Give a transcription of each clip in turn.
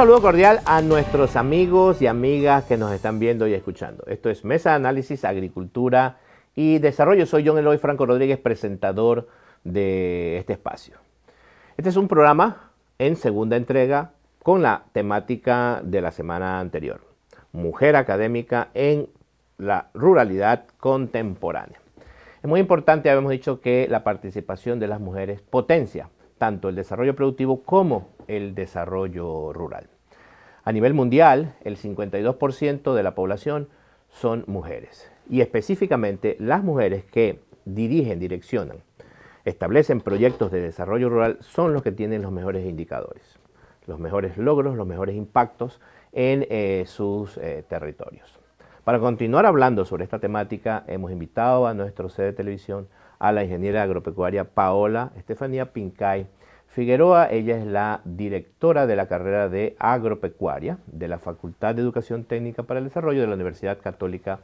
saludo cordial a nuestros amigos y amigas que nos están viendo y escuchando. Esto es Mesa de Análisis, Agricultura y Desarrollo. Soy John Eloy Franco Rodríguez, presentador de este espacio. Este es un programa en segunda entrega con la temática de la semana anterior, mujer académica en la ruralidad contemporánea. Es muy importante, habíamos dicho, que la participación de las mujeres potencia tanto el desarrollo productivo como el desarrollo rural. A nivel mundial, el 52% de la población son mujeres y específicamente las mujeres que dirigen, direccionan, establecen proyectos de desarrollo rural son los que tienen los mejores indicadores, los mejores logros, los mejores impactos en eh, sus eh, territorios. Para continuar hablando sobre esta temática, hemos invitado a nuestro sede de televisión a la ingeniera agropecuaria Paola Estefanía Pincay Figueroa. Ella es la directora de la carrera de agropecuaria de la Facultad de Educación Técnica para el Desarrollo de la Universidad Católica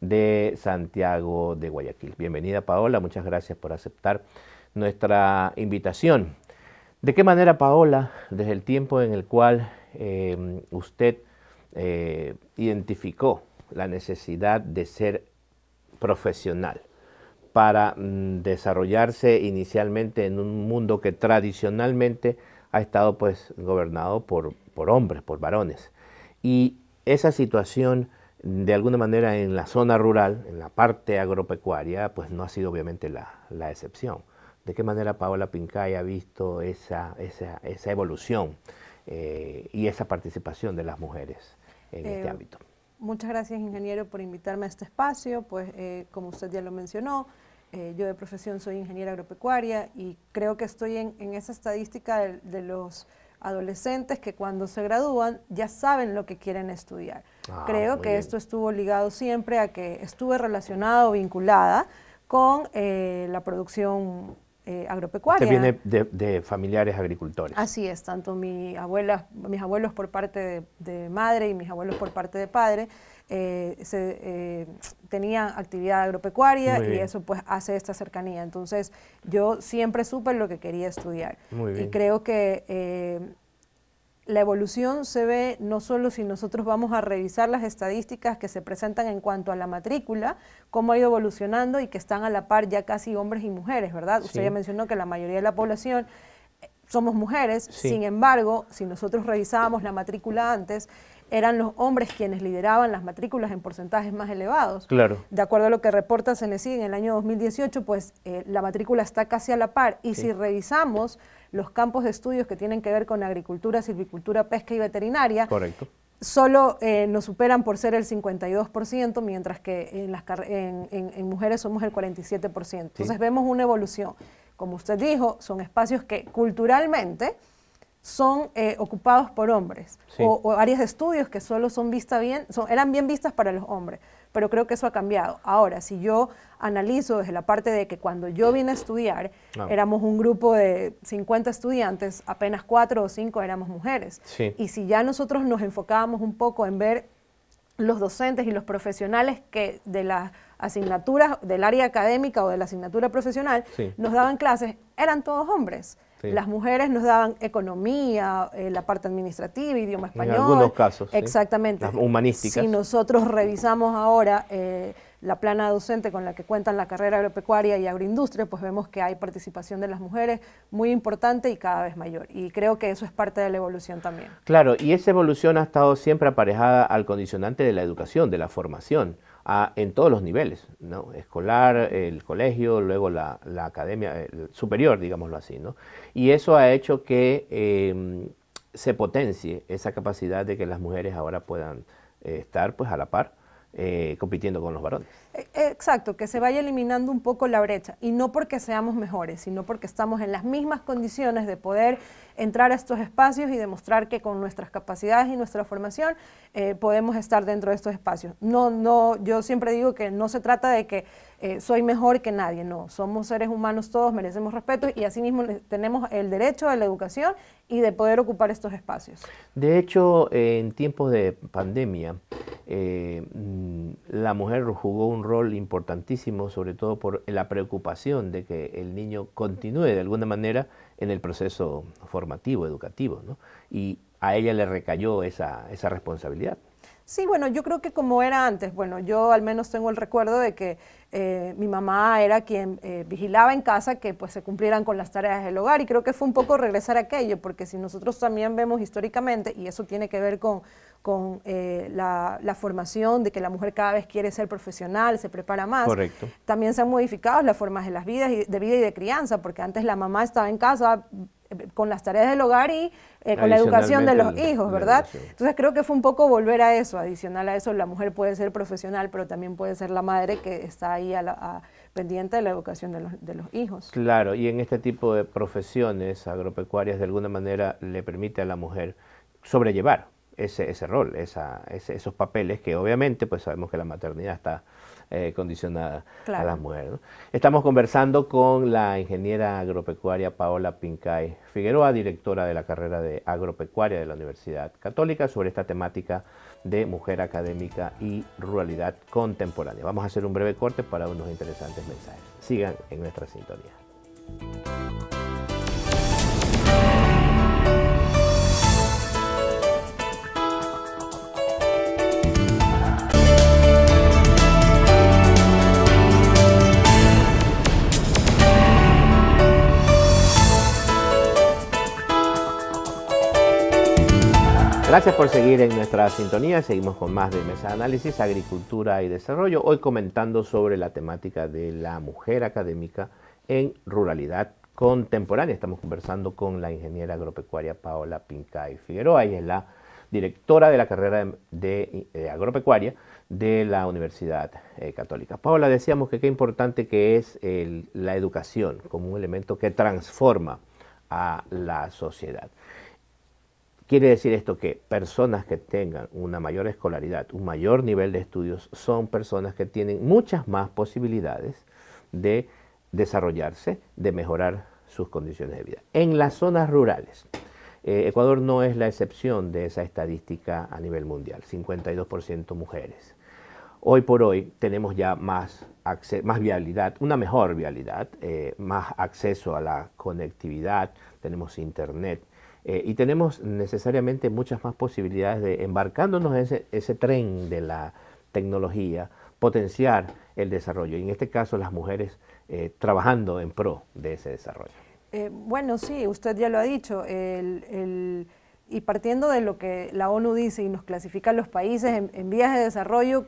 de Santiago de Guayaquil. Bienvenida Paola, muchas gracias por aceptar nuestra invitación. ¿De qué manera Paola, desde el tiempo en el cual eh, usted eh, identificó la necesidad de ser profesional, para mm, desarrollarse inicialmente en un mundo que tradicionalmente ha estado pues gobernado por, por hombres, por varones. Y esa situación de alguna manera en la zona rural, en la parte agropecuaria, pues no ha sido obviamente la, la excepción. ¿De qué manera Paola Pincay ha visto esa, esa, esa evolución eh, y esa participación de las mujeres en este eh, ámbito? Muchas gracias, ingeniero, por invitarme a este espacio. Pues, eh, como usted ya lo mencionó, eh, yo de profesión soy ingeniera agropecuaria y creo que estoy en, esa estadística de, los adolescentes que cuando se gradúan ya saben lo que quieren estudiar. Ah, creo que esto estuvo ligado siempre a que estuve relacionada o vinculada con eh, la producción eh, agropecuaria. viene de, familiares agricultores. Así es, tanto mi abuela, mis abuelos por parte de, madre y mis abuelos por parte de padre eh, eh, tenían actividad agropecuaria y eso pues hace esta cercanía. Entonces yo siempre supe lo que quería estudiar. Y creo que eh, la evolución se ve no solo si nosotros vamos a revisar las estadísticas que se presentan en cuanto a la matrícula, cómo ha ido evolucionando y que están a la par ya casi hombres y mujeres, ¿verdad? Usted ya mencionó que la mayoría de la población eh, somos mujeres, sin embargo, si nosotros revisábamos la matrícula antes, eran los hombres quienes lideraban las matrículas en porcentajes más elevados. Claro. De acuerdo a lo que reporta sigue en el año 2018, pues eh, la matrícula está casi a la par. Y si revisamos los campos de estudios que tienen que ver con agricultura, silvicultura, pesca y veterinaria. Solo eh, nos superan por ser el 52%, mientras que en, las, en, mujeres somos el 47%. Entonces vemos una evolución. Como usted dijo, son espacios que culturalmente son eh, ocupados por hombres o, áreas de estudios que solo son vista bien, son, eran bien vistas para los hombres pero creo que eso ha cambiado. Ahora, si yo analizo desde la parte de que cuando yo vine a estudiar, éramos un grupo de 50 estudiantes, apenas 4 o 5 éramos mujeres. Y si ya nosotros nos enfocábamos un poco en ver los docentes y los profesionales que de las asignaturas del área académica o de la asignatura profesional nos daban clases, eran todos hombres. Las mujeres nos daban economía, eh, la parte administrativa, idioma español. En algunos casos. Exactamente. Las humanísticas. Si nosotros revisamos ahora eh, la plana docente con la que cuentan la carrera agropecuaria y agroindustria, pues vemos que hay participación de las mujeres muy importante y cada vez mayor. Y creo que eso es parte de la evolución también. Claro, y esa evolución ha estado siempre aparejada al condicionante de la educación, de la formación en todos los niveles, ¿no? escolar, el colegio, luego la, academia superior, digámoslo así. ¿no? Y eso ha hecho que em, se potencie esa capacidad de que las mujeres ahora puedan eh, estar pues, a la par. Eh, compitiendo con los varones. E, exacto, que se vaya eliminando un poco la brecha, y no porque seamos mejores, sino porque estamos en las mismas condiciones de poder entrar a estos espacios y demostrar que con nuestras capacidades y nuestra formación eh, podemos estar dentro de estos espacios. No, no, yo siempre digo que no se trata de que eh, soy mejor que nadie, no, somos seres humanos todos, merecemos respeto y asimismo tenemos el derecho a la educación y de poder ocupar estos espacios. De hecho, en tiempos de pandemia, eh, la mujer jugó un rol importantísimo, sobre todo por la preocupación de que el niño continúe de alguna manera en el proceso formativo, educativo, y a ella le recayó esa responsabilidad. Sí, bueno, yo creo que como era antes, bueno, yo al menos tengo el recuerdo de que eh, mi mamá era quien eh, vigilaba en casa que pues se cumplieran con las tareas del hogar y creo que fue un poco regresar a aquello, porque si nosotros también vemos históricamente, y eso tiene que ver con, eh, la, formación de que la mujer cada vez quiere ser profesional, se prepara más, también se han modificado las formas de las vidas de vida y de crianza, porque antes la mamá estaba en casa con las tareas del hogar y eh, con la educación de los hijos, ¿verdad? Entonces creo que fue un poco volver a eso, adicional a eso, la mujer puede ser profesional, pero también puede ser la madre que está ahí a pendiente de la educación de los, hijos. Claro, y en este tipo de profesiones agropecuarias de alguna manera le permite a la mujer sobrellevar ese, ese rol, esos papeles que obviamente pues sabemos que la maternidad está eh, condicionada a la mujeres Estamos conversando con la ingeniera agropecuaria Paola Pincay Figueroa, directora de la carrera de agropecuaria de la Universidad Católica, sobre esta temática de mujer académica y ruralidad contemporánea. Vamos a hacer un breve corte para unos interesantes mensajes. Sigan en nuestra sintonía. Gracias por seguir en nuestra sintonía. Seguimos con más de Mesa de Análisis, Agricultura y Desarrollo. Hoy comentando sobre la temática de la mujer académica en ruralidad contemporánea. Estamos conversando con la ingeniera agropecuaria Paola Pincay Figueroa. Ella es la directora de la carrera de, eh, agropecuaria de la Universidad eh, Católica. Paola, decíamos que qué importante que es la educación como un elemento que transforma a la sociedad. Quiere decir esto que personas que tengan una mayor escolaridad, un mayor nivel de estudios, son personas que tienen muchas más posibilidades de desarrollarse, de mejorar sus condiciones de vida. En las zonas rurales, eh, Ecuador no es la excepción de esa estadística a nivel mundial, 52% mujeres. Hoy por hoy tenemos ya más, más vialidad, una mejor vialidad, eh, más acceso a la conectividad, tenemos internet, eh, y tenemos necesariamente muchas más posibilidades de, embarcándonos en ese, tren de la tecnología, potenciar el desarrollo. Y en este caso, las mujeres eh, trabajando en pro de ese desarrollo. Eh, bueno, sí, usted ya lo ha dicho. y partiendo de lo que la ONU dice y nos clasifica los países en, vías de desarrollo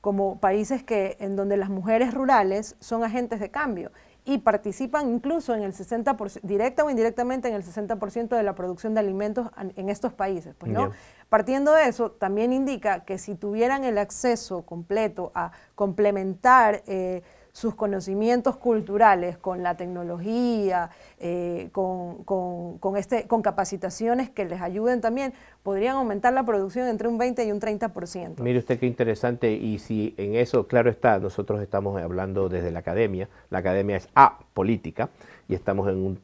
como países que, en donde las mujeres rurales son agentes de cambio y participan incluso en el 60%, directa o indirectamente en el 60% de la producción de alimentos en estos países. Pues, ¿no? Partiendo de eso, también indica que si tuvieran el acceso completo a complementar eh, sus conocimientos culturales con la tecnología, eh, con, este, con capacitaciones que les ayuden también, podrían aumentar la producción entre un 20 y un 30%. Mire usted qué interesante y si en eso, claro está, nosotros estamos hablando desde la academia, la academia es apolítica y estamos en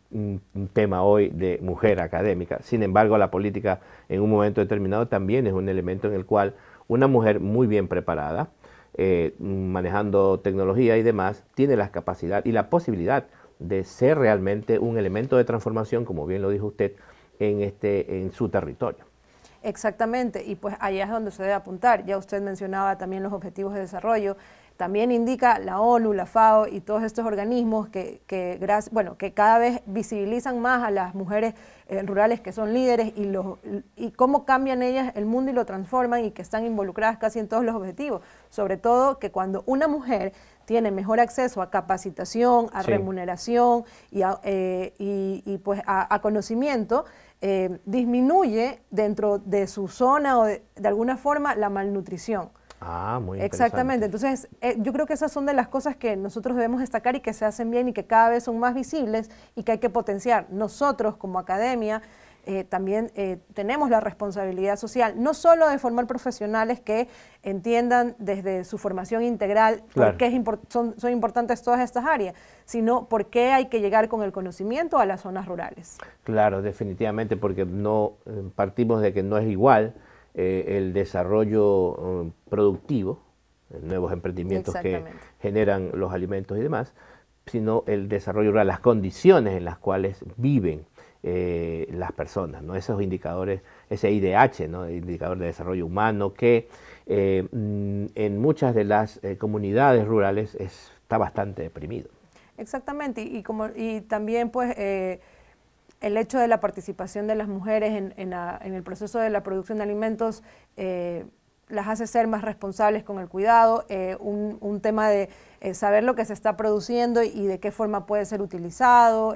un tema hoy de mujer académica, sin embargo la política en un momento determinado también es un elemento en el cual una mujer muy bien preparada, eh, manejando tecnología y demás, tiene la capacidad y la posibilidad de ser realmente un elemento de transformación, como bien lo dijo usted, en, este, en su territorio. Exactamente, y pues allá es donde se debe apuntar. Ya usted mencionaba también los objetivos de desarrollo también indica la ONU, la FAO y todos estos organismos que, bueno, que cada vez visibilizan más a las mujeres eh, rurales que son líderes y, y cómo cambian ellas el mundo y lo transforman y que están involucradas casi en todos los objetivos. Sobre todo que cuando una mujer tiene mejor acceso a capacitación, a remuneración y, a, eh, pues a, conocimiento, eh, disminuye dentro de su zona o de alguna forma la malnutrición. Ah, muy Exactamente. Entonces, eh, yo creo que esas son de las cosas que nosotros debemos destacar y que se hacen bien y que cada vez son más visibles y que hay que potenciar. Nosotros, como academia, eh, también eh, tenemos la responsabilidad social, no solo de formar profesionales que entiendan desde su formación integral por qué son, importantes todas estas áreas, sino por qué hay que llegar con el conocimiento a las zonas rurales. Claro, definitivamente, porque no partimos de que no es igual eh, el desarrollo um, productivo, eh, nuevos emprendimientos que generan los alimentos y demás, sino el desarrollo rural, las condiciones en las cuales viven eh, las personas, ¿no? esos indicadores, ese IDH, indicador de desarrollo humano, que mm, en muchas de las comunidades rurales está bastante deprimido. Exactamente, como, y también pues el hecho de la participación de las mujeres en, el proceso de la producción de alimentos eh, las hace ser más responsables con el cuidado, eh, un, tema de eh, saber lo que se está produciendo y, de qué forma puede ser utilizado.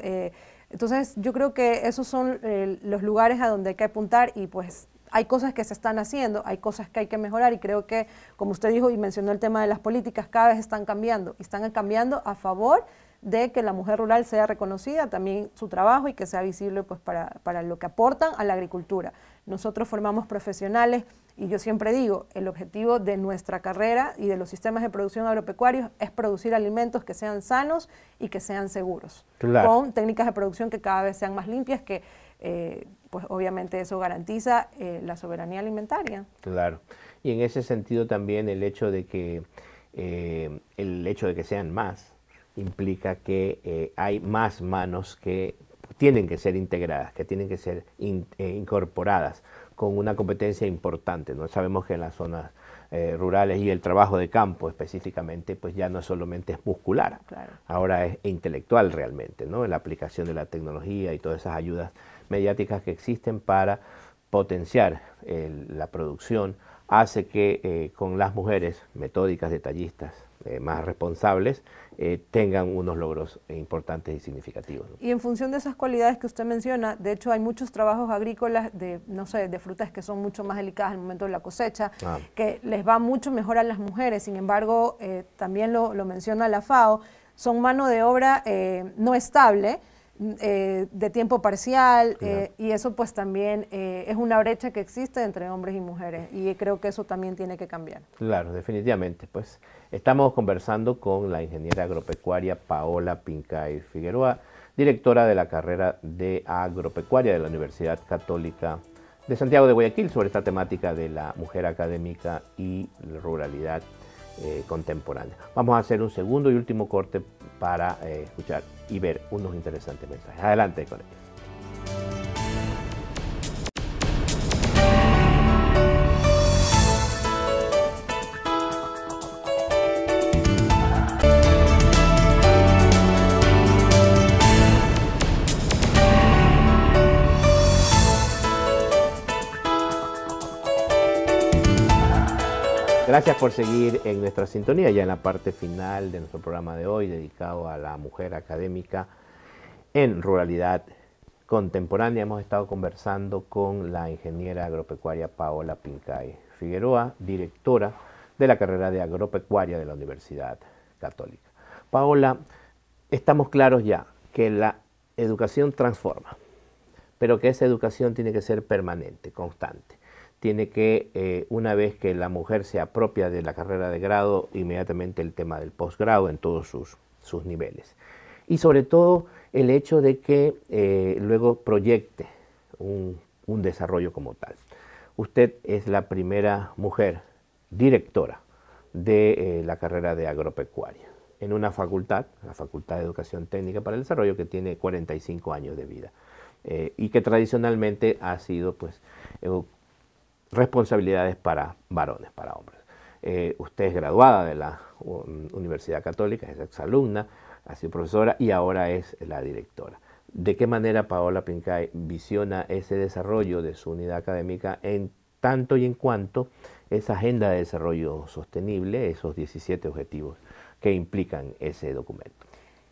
entonces yo creo que esos son los lugares a donde hay que apuntar y pues hay cosas que se están haciendo, hay cosas que hay que mejorar y creo que, como usted dijo y mencionó el tema de las políticas, cada vez están cambiando y están cambiando a favor de que la mujer rural sea reconocida, también su trabajo y que sea visible pues, para, para lo que aportan a la agricultura. Nosotros formamos profesionales y yo siempre digo, el objetivo de nuestra carrera y de los sistemas de producción agropecuarios es producir alimentos que sean sanos y que sean seguros, con técnicas de producción que cada vez sean más limpias, que eh, pues obviamente eso garantiza eh, la soberanía alimentaria. Claro, y en ese sentido también el hecho de que, eh, el hecho de que sean más, implica que eh, hay más manos que tienen que ser integradas, que tienen que ser eh, incorporadas con una competencia importante. No sabemos que en las zonas eh, rurales y el trabajo de campo específicamente, pues ya no solamente es muscular, ahora es intelectual realmente, ¿no? La aplicación de la tecnología y todas esas ayudas mediáticas que existen para potenciar la producción hace que con las mujeres metódicas, detallistas, eh, más responsables eh, tengan unos logros importantes y significativos. Y en función de esas cualidades que usted menciona, de hecho hay muchos trabajos agrícolas de, no sé, de frutas que son mucho más delicadas en el momento de la cosecha, ah. que les va mucho mejor a las mujeres, sin embargo, eh, también lo, lo, menciona la FAO, son mano de obra no estable, Mm, eh, de tiempo parcial eh, y eso pues también eh, es una brecha que existe entre hombres y mujeres y creo que eso también tiene que cambiar. Claro, definitivamente. Pues estamos conversando con la ingeniera agropecuaria Paola Pincay Figueroa, directora de la carrera de agropecuaria de la Universidad Católica de Santiago de Guayaquil sobre esta temática de la mujer académica y ruralidad eh, contemporánea. Vamos a hacer un segundo y último corte para eh, escuchar y ver unos interesantes mensajes. Adelante con Gracias por seguir en nuestra sintonía, ya en la parte final de nuestro programa de hoy, dedicado a la mujer académica en ruralidad contemporánea. Hemos estado conversando con la ingeniera agropecuaria Paola Pincay Figueroa, directora de la carrera de agropecuaria de la Universidad Católica. Paola, estamos claros ya que la educación transforma, pero que esa educación tiene que ser permanente, constante tiene que, eh, una vez que la mujer se apropia de la carrera de grado, inmediatamente el tema del posgrado en todos sus, niveles. Y sobre todo el hecho de que eh, luego proyecte un, desarrollo como tal. Usted es la primera mujer directora de eh, la carrera de agropecuaria en una facultad, la Facultad de Educación Técnica para el Desarrollo, que tiene 45 años de vida y que tradicionalmente ha sido pues, responsabilidades para varones, para hombres. Eh, usted es graduada de la Universidad Católica, es exalumna, ha sido profesora y ahora es la directora. ¿De qué manera Paola Pincay visiona ese desarrollo de su unidad académica en tanto y en cuanto esa agenda de desarrollo sostenible, esos 17 objetivos que implican ese documento?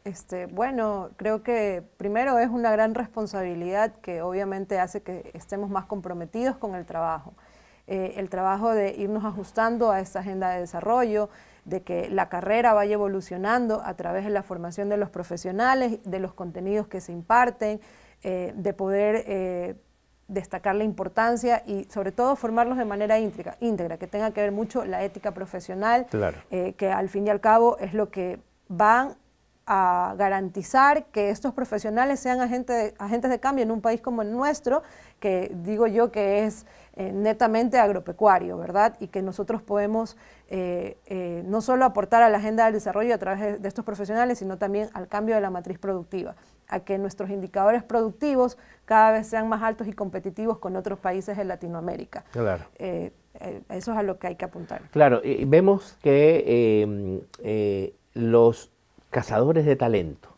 Este, bueno, creo que primero es una gran responsabilidad que obviamente hace que estemos más comprometidos con el trabajo. Eh, el trabajo de irnos ajustando a esta agenda de desarrollo, de que la carrera vaya evolucionando a través de la formación de los profesionales, de los contenidos que se imparten, eh, de poder eh, destacar la importancia y sobre todo formarlos de manera íntegra, íntegra que tenga que ver mucho la ética profesional, que al fin y al cabo es lo que van a garantizar que estos profesionales sean agentes de cambio en un país como el nuestro, que digo yo que es eh, netamente agropecuario, ¿verdad? Y que nosotros podemos eh, eh, no solo aportar a la agenda del desarrollo a través de estos profesionales, sino también al cambio de la matriz productiva, a que nuestros indicadores productivos cada vez sean más altos y competitivos con otros países de Latinoamérica. Claro. eso es a lo que hay que apuntar. Claro, y vemos que em, los cazadores de talento.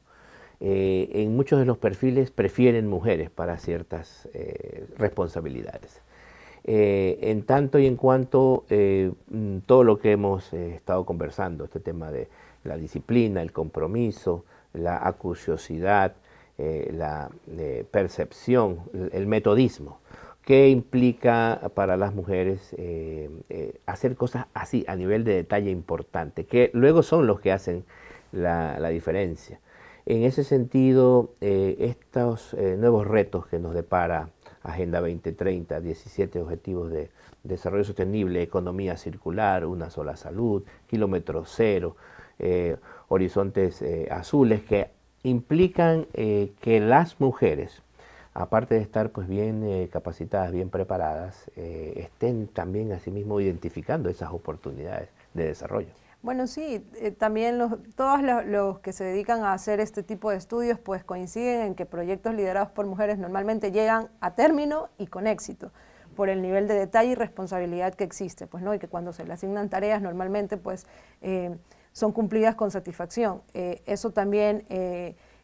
Eh, en muchos de los perfiles prefieren mujeres para ciertas eh, responsabilidades. Eh, en tanto y en cuanto todo lo que hemos estado conversando, este tema de la disciplina, el compromiso, la acuciosidad, la percepción, el metodismo, ¿qué implica para las mujeres hacer cosas así a nivel de detalle importante, que luego son los que hacen la, diferencia. En ese sentido, eh, estos eh, nuevos retos que nos depara Agenda 2030, 17 Objetivos de Desarrollo Sostenible, Economía Circular, Una Sola Salud, Kilómetro Cero, eh, Horizontes Azules, que implican que las mujeres, aparte de estar pues, bien capacitadas, bien preparadas, estén también asimismo identificando esas oportunidades de desarrollo. Bueno, sí, eh, también todos los, que se dedican a hacer este tipo de estudios pues coinciden en que proyectos liderados por mujeres normalmente llegan a término y con éxito por el nivel de detalle y responsabilidad que existe, pues no, y que cuando se le asignan tareas normalmente pues eh, son cumplidas con satisfacción. Eh, eso también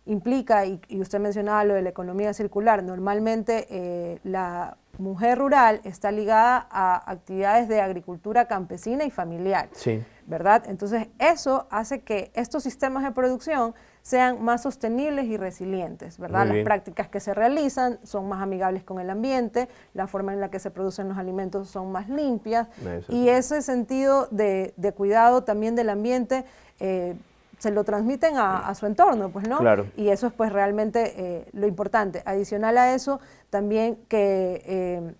implica, y, usted mencionaba lo de la economía circular, normalmente eh, la mujer rural está ligada a actividades de agricultura campesina y familiar, sí. ¿verdad? Entonces eso hace que estos sistemas de producción sean más sostenibles y resilientes, ¿verdad? Las prácticas que se realizan son más amigables con el ambiente, la forma en la que se producen los alimentos son más limpias y ese sentido de, cuidado también del ambiente eh, se lo transmiten a, su entorno, pues, ¿no? Claro. Y eso es, pues, realmente eh, lo importante. Adicional a eso, también que eh,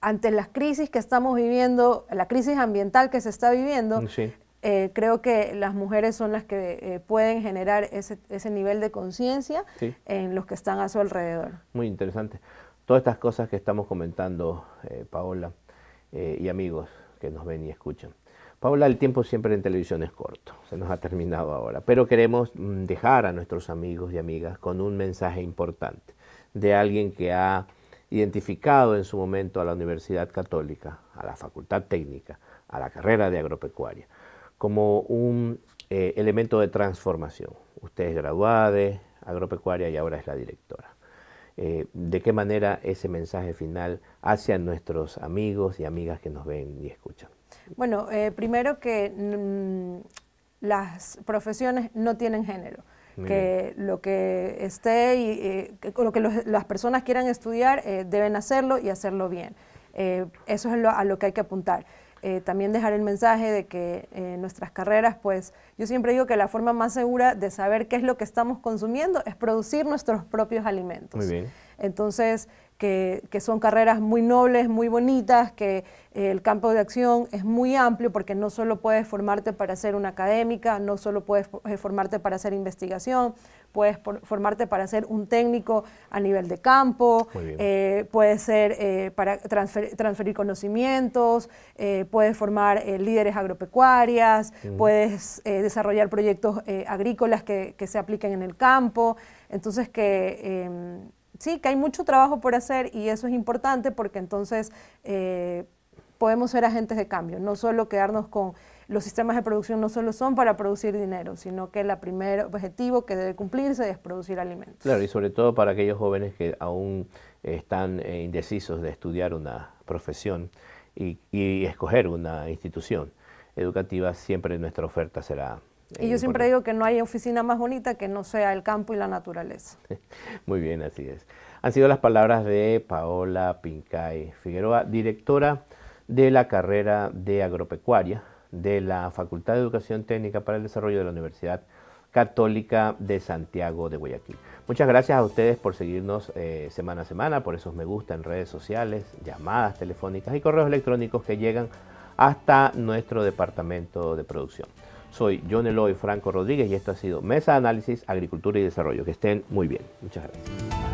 ante las crisis que estamos viviendo, la crisis ambiental que se está viviendo, eh, creo que las mujeres son las que pueden generar ese, nivel de conciencia en los que están a su alrededor. Muy interesante. Todas estas cosas que estamos comentando, Paola, y amigos que nos ven y escuchan. Paula, el tiempo siempre en televisión es corto, se nos ha terminado ahora, pero queremos mm, dejar a nuestros amigos y amigas con un mensaje importante de alguien que ha identificado en su momento a la Universidad Católica, a la Facultad Técnica, a la carrera de agropecuaria, como un eh, elemento de transformación. Usted es graduada de agropecuaria y ahora es la directora. Eh, de qué manera ese mensaje final hacia nuestros amigos y amigas que nos ven y escuchan. Bueno, eh, primero que mm, las profesiones no tienen género. que lo que esté y eh, lo que las personas quieran estudiar eh, deben hacerlo y hacerlo bien. eso es a lo que hay que apuntar. también dejar el mensaje de que nuestras carreras, pues yo siempre digo que la forma más segura de saber qué es lo que estamos consumiendo es producir nuestros propios alimentos. Muy bien. Entonces, que, son carreras muy nobles, muy bonitas, que eh, el campo de acción es muy amplio porque no solo puedes formarte para ser una académica, no solo puedes eh, formarte para hacer investigación, puedes formarte para ser un técnico a nivel de campo, eh, puedes ser para transferir conocimientos, puedes formar líderes agropecuarias, puedes desarrollar proyectos agrícolas que, que, se apliquen en el campo. Entonces que em, sí, que hay mucho trabajo por hacer y eso es importante porque entonces eh, podemos ser agentes de cambio, no solo quedarnos con los sistemas de producción no solo son para producir dinero, sino que el primer objetivo que debe cumplirse es producir alimentos. Claro, y sobre todo para aquellos jóvenes que aún eh, están eh, indecisos de estudiar una profesión y escoger una institución educativa, siempre nuestra oferta será y yo siempre digo que no hay oficina más bonita que no sea el campo y la naturaleza. Muy bien, así es. Han sido las palabras de Paola Pincay Figueroa, directora de la carrera de agropecuaria de la Facultad de Educación Técnica para el Desarrollo de la Universidad Católica de Santiago de Guayaquil. Muchas gracias a ustedes por seguirnos eh, semana a semana, por esos me gusta en redes sociales, llamadas telefónicas y correos electrónicos que llegan hasta nuestro departamento de producción. Soy John Eloy Franco Rodríguez y esto ha sido Mesa de Análisis, Agricultura y Desarrollo. Que estén muy bien. Muchas gracias.